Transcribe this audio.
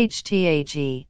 THTHE